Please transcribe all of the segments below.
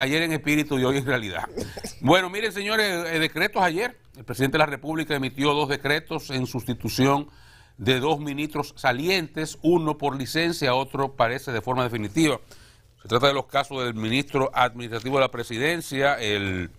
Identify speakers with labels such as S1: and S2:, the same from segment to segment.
S1: Ayer en espíritu y hoy en realidad. Bueno, miren señores, eh, eh, decretos ayer. El presidente de la República emitió dos decretos en sustitución de dos ministros salientes, uno por licencia, otro parece de forma definitiva. Se trata de los casos del ministro administrativo de la presidencia, el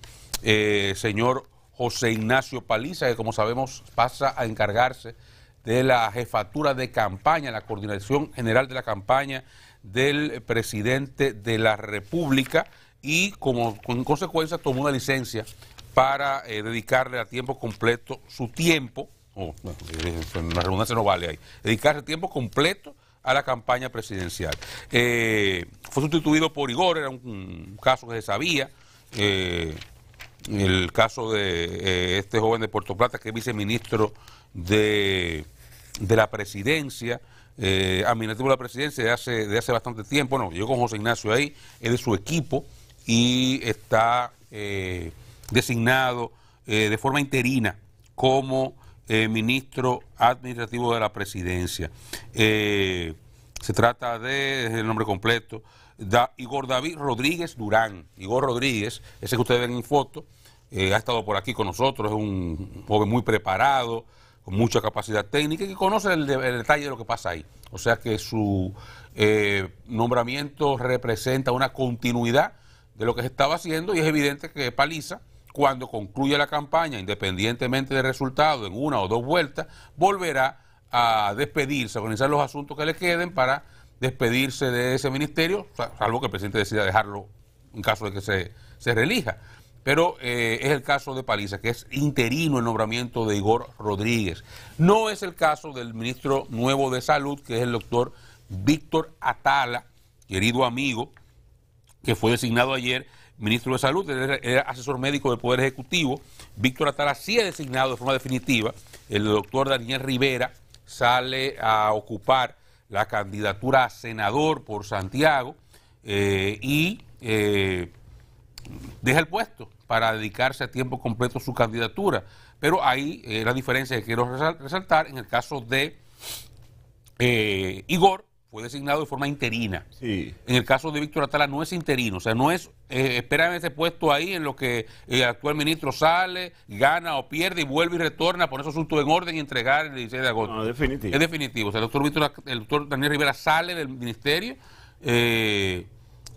S1: eh, señor José Ignacio Paliza, que como sabemos pasa a encargarse de la jefatura de campaña, la coordinación general de la campaña del presidente de la República y como consecuencia tomó una licencia para eh, dedicarle a tiempo completo su tiempo, oh, eh, la redundancia no vale ahí, dedicarse tiempo completo a la campaña presidencial. Eh, fue sustituido por Igor, era un, caso que se sabía, el caso de este joven de Puerto Plata que es viceministro de, la presidencia administrativo de la presidencia de hace, de hace bastante tiempo. Bueno, yo con José Ignacio ahí, es de su equipo y está eh, designado eh, de forma interina como eh, ministro administrativo de la presidencia. se trata de, el nombre completo, Igor David Rodríguez Durán. Igor Rodríguez, ese que ustedes ven en foto, ha estado por aquí con nosotros, es un joven muy preparado, con mucha capacidad técnica y que conoce el detalle de lo que pasa ahí. O sea que su nombramiento representa una continuidad de lo que se estaba haciendo y es evidente que Paliza, cuando concluya la campaña, independientemente del resultado, en una o dos vueltas, volverá a despedirse, a organizar los asuntos que le queden para despedirse de ese ministerio, salvo que el presidente decida dejarlo en caso de que se, se Pero eh, es el caso de Paliza, que es interino el nombramiento de Igor Rodríguez. No es el caso del ministro nuevo de Salud, que es el doctor Víctor Atala, querido amigo, que fue designado ayer ministro de Salud, era asesor médico del Poder Ejecutivo. Víctor Atala sí ha designado de forma definitiva. El doctor Daniel Rivera sale a ocupar la candidatura a senador por Santiago eh, y eh, deja el puesto para dedicarse a tiempo completo a su candidatura. Pero ahí eh, la diferencia que quiero resaltar en el caso de Igor, fue designado de forma interina. Sí. En el caso de Víctor Atala no es interino, o sea, no es, eh, en ese puesto ahí en lo que el actual ministro sale, gana o pierde y vuelve y retorna por eso su asunto en orden y entregar el 16 de agosto. No, definitivo. Es definitivo, o sea, el doctor, Víctor, el doctor Daniel Rivera sale del ministerio eh,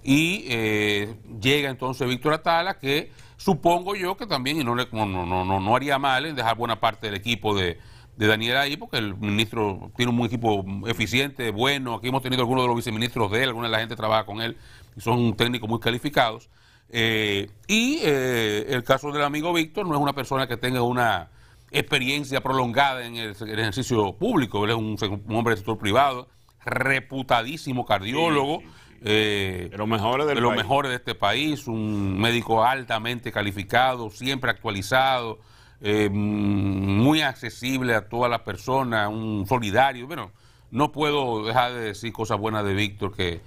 S1: y eh, llega entonces Víctor Atala que supongo yo que también, y no, no, no, no haría mal en dejar buena parte del equipo de de Daniel ahí, porque el ministro tiene un equipo eficiente, bueno. Aquí hemos tenido algunos de los viceministros de él, alguna de la gente trabaja con él, y son técnicos muy calificados. Eh, y eh, el caso del amigo Víctor no es una persona que tenga una experiencia prolongada en el, ejercicio público, él es un, hombre de sector privado, reputadísimo cardiólogo. Eh, de los mejores de este país, un médico altamente calificado, siempre actualizado, eh, muy accesible a todas las personas, un solidario. Bueno, no puedo dejar de decir cosas buenas de Víctor, que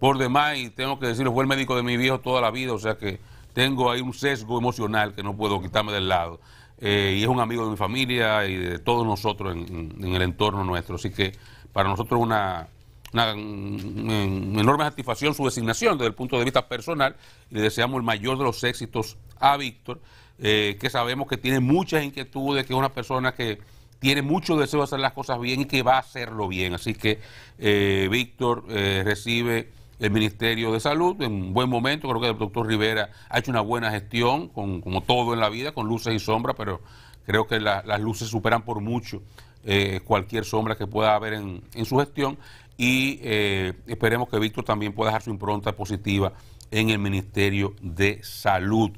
S1: por demás, y tengo que decirlo, fue el médico de mi viejo toda la vida, o sea que tengo ahí un sesgo emocional que no puedo quitarme del lado. Eh, y es un amigo de mi familia y de todos nosotros en, en el entorno nuestro. Así que para nosotros es una una, mm, enorme satisfacción su designación desde el punto de vista personal y le deseamos el mayor de los éxitos a Víctor, eh, que sabemos que tiene muchas inquietudes, que es una persona que tiene mucho deseo de hacer las cosas bien y que va a hacerlo bien. Así que eh, Víctor eh, recibe el Ministerio de Salud en un buen momento. Creo que el doctor Rivera ha hecho una buena gestión, como todo en la vida, con luces y sombras, pero Creo que las luces superan por mucho eh, cualquier sombra que pueda haber en, su gestión y eh, esperemos que Víctor también pueda dejar su impronta positiva en el Ministerio de Salud.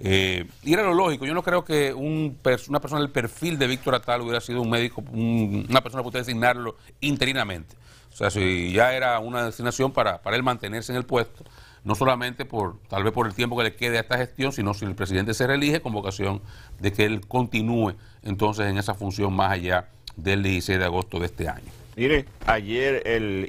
S1: Eh, y era lo lógico, yo no creo que un una persona del perfil de Víctor Atal hubiera sido un médico, una persona que pudiera designarlo interinamente. O sea, si ya era una designación para, para él mantenerse en el puesto, no solamente por, tal vez por el tiempo que le quede a esta gestión, sino si el presidente se reelige con vocación de que él continúe entonces en esa función más allá del 16 de agosto de este año. Mire, ayer el